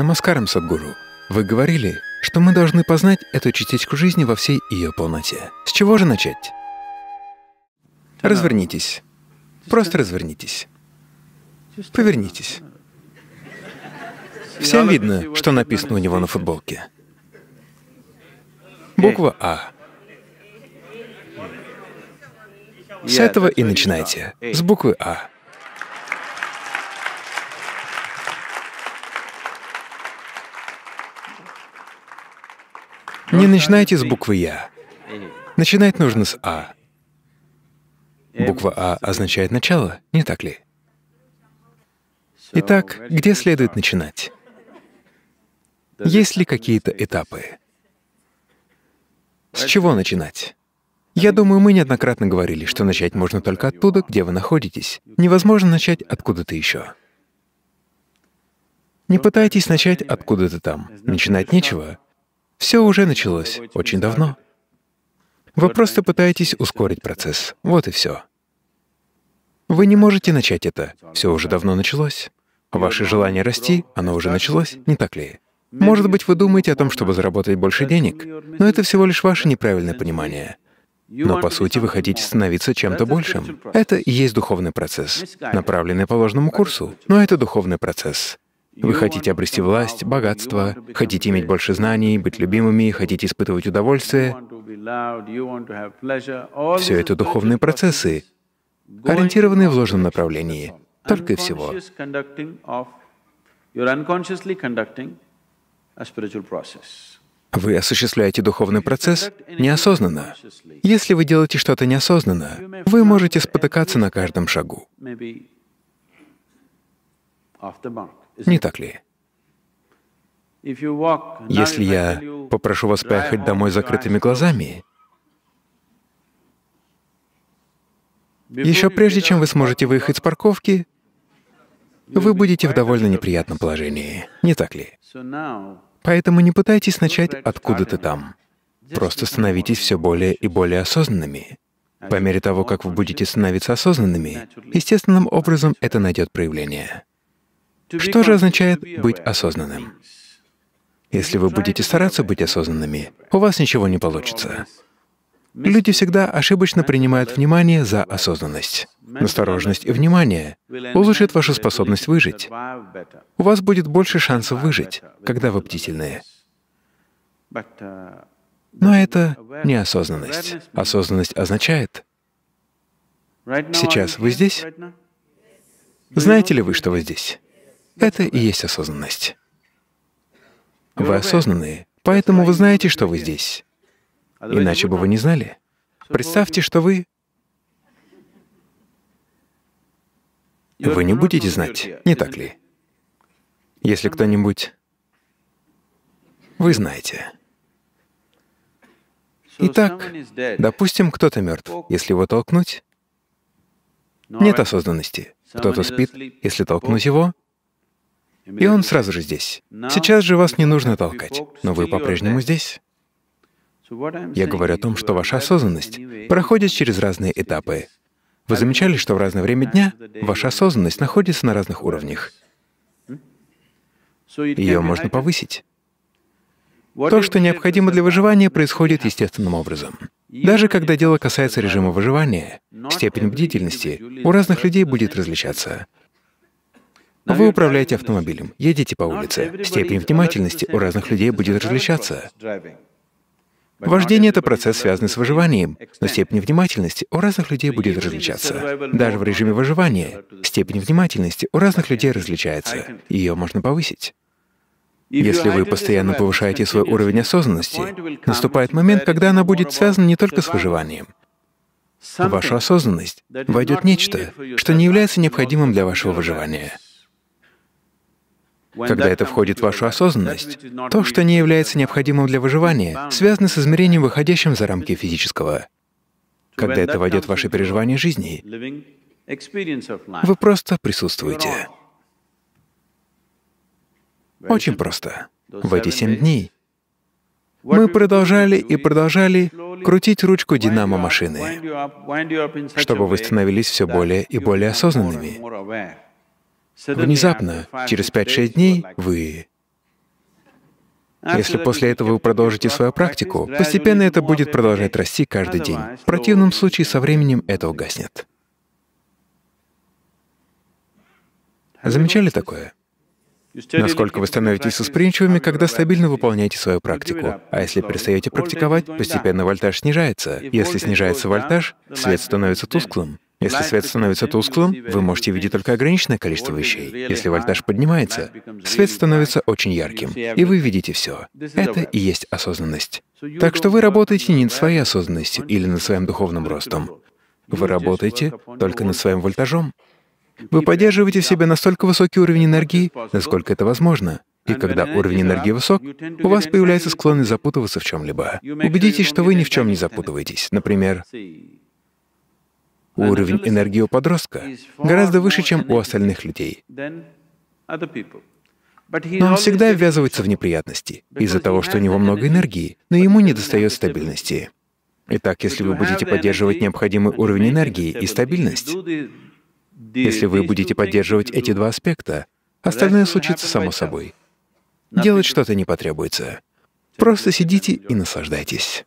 Намаскарам, Садгуру. Вы говорили, что мы должны познать эту частичку жизни во всей ее полноте. С чего же начать? Развернитесь. Просто развернитесь. Повернитесь. Всем видно, что написано у него на футболке. Буква А. С этого и начинайте. С буквы А. Не начинайте с буквы «Я». Начинать нужно с «А». Буква «А» означает «начало», не так ли? Итак, где следует начинать? Есть ли какие-то этапы? С чего начинать? Я думаю, мы неоднократно говорили, что начать можно только оттуда, где вы находитесь. Невозможно начать откуда-то еще. Не пытайтесь начать откуда-то там. Начинать нечего, все уже началось, очень давно. Вы просто пытаетесь ускорить процесс. Вот и все. Вы не можете начать это. Все уже давно началось. Ваше желание расти, оно уже началось, не так ли? Может быть, вы думаете о том, чтобы заработать больше денег, но это всего лишь ваше неправильное понимание. Но, по сути, вы хотите становиться чем-то большим. Это и есть духовный процесс, направленный по ложному курсу, но это духовный процесс. Вы хотите обрести власть, богатство, хотите иметь больше знаний, быть любимыми, хотите испытывать удовольствие. Все это духовные процессы, ориентированные в ложном направлении, только и всего. Вы осуществляете духовный процесс неосознанно. Если вы делаете что-то неосознанно, вы можете спотыкаться на каждом шагу. Не так ли? Если я попрошу вас поехать домой закрытыми глазами, еще прежде чем вы сможете выехать с парковки, вы будете в довольно неприятном положении, не так ли? Поэтому не пытайтесь начать откуда-то там. Просто становитесь все более и более осознанными. По мере того, как вы будете становиться осознанными, естественным образом это найдет проявление. Что же означает быть осознанным? Если вы будете стараться быть осознанными, у вас ничего не получится. Люди всегда ошибочно принимают внимание за осознанность. Насторожность и внимание улучшат вашу способность выжить. У вас будет больше шансов выжить, когда вы бдительные. Но это не осознанность. Осознанность означает, сейчас вы здесь? Знаете ли вы, что вы здесь? Это и есть осознанность. Вы осознанные, поэтому вы знаете, что вы здесь. Иначе бы вы не знали. Представьте, что вы... Вы не будете знать, не так ли? Если кто-нибудь... Вы знаете. Итак, допустим, кто-то мертв. Если его толкнуть, нет осознанности. Кто-то спит. Если толкнуть его, и он сразу же здесь. Сейчас же вас не нужно толкать, но вы по-прежнему здесь. Я говорю о том, что ваша осознанность проходит через разные этапы. Вы замечали, что в разное время дня ваша осознанность находится на разных уровнях? Ее можно повысить. То, что необходимо для выживания, происходит естественным образом. Даже когда дело касается режима выживания, степень бдительности у разных людей будет различаться. Вы управляете автомобилем, едете по улице. Степень внимательности у разных людей будет различаться. Вождение — это процесс, связанный с выживанием, но степень внимательности у разных людей будет различаться. Даже в режиме выживания степень внимательности у разных людей различается. Ее можно повысить. Если вы постоянно повышаете свой уровень осознанности, наступает момент, когда она будет связана не только с выживанием. В вашу осознанность войдет нечто, что не является необходимым для вашего выживания — когда это входит в вашу осознанность, то, что не является необходимым для выживания, связано с измерением, выходящим за рамки физического. Когда это войдет в ваши переживания жизни, вы просто присутствуете. Очень просто. В эти семь дней мы продолжали и продолжали крутить ручку динамо машины, чтобы вы становились все более и более осознанными. Внезапно, через 5-6 дней, вы... Если после этого вы продолжите свою практику, постепенно это будет продолжать расти каждый день. В противном случае со временем это угаснет. Замечали такое? Насколько вы становитесь восприимчивыми, когда стабильно выполняете свою практику. А если перестаете практиковать, постепенно вольтаж снижается. Если снижается вольтаж, свет становится тусклым. Если свет становится тусклым, вы можете видеть только ограниченное количество вещей. Если вольтаж поднимается, свет становится очень ярким, и вы видите все. Это и есть осознанность. Так что вы работаете не над своей осознанностью или над своим духовным ростом. Вы работаете только над своим вольтажом. Вы поддерживаете в себе настолько высокий уровень энергии, насколько это возможно. И когда уровень энергии высок, у вас появляется склонность запутываться в чем-либо. Убедитесь, что вы ни в чем не запутываетесь. Например, Уровень энергии у подростка гораздо выше, чем у остальных людей. Но он всегда ввязывается в неприятности из-за того, что у него много энергии, но ему не недостает стабильности. Итак, если вы будете поддерживать необходимый уровень энергии и стабильность, если вы будете поддерживать эти два аспекта, остальное случится само собой. Делать что-то не потребуется. Просто сидите и наслаждайтесь.